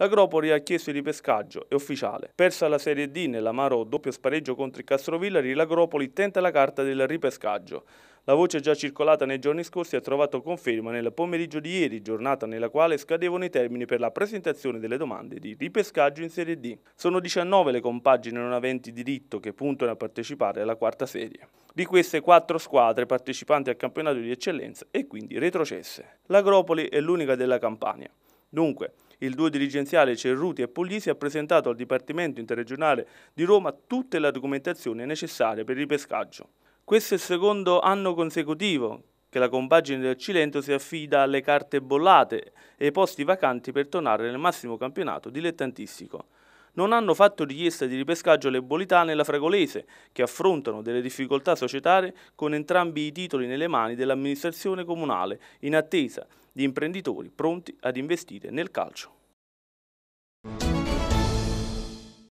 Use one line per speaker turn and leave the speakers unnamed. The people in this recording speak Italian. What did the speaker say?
L'Agropoli ha chiesto il ripescaggio, è ufficiale. Persa la Serie D nell'amaro doppio spareggio contro il Castrovillari, l'Agropoli tenta la carta del ripescaggio. La voce già circolata nei giorni scorsi ha trovato conferma nel pomeriggio di ieri, giornata nella quale scadevano i termini per la presentazione delle domande di ripescaggio in Serie D. Sono 19 le compagine non aventi diritto che puntano a partecipare alla quarta serie. Di queste quattro squadre partecipanti al campionato di eccellenza e quindi retrocesse. L'Agropoli è l'unica della Campania. Dunque, il 2 dirigenziale Cerruti e Puglisi ha presentato al Dipartimento Interregionale di Roma tutta la documentazione necessaria per il ripescaggio. Questo è il secondo anno consecutivo che la compagine del Cilento si affida alle carte bollate e ai posti vacanti per tornare nel massimo campionato dilettantistico non hanno fatto richiesta di ripescaggio alle Bolitane e la Fragolese, che affrontano delle difficoltà societarie con entrambi i titoli nelle mani dell'amministrazione comunale, in attesa di imprenditori pronti ad investire nel calcio.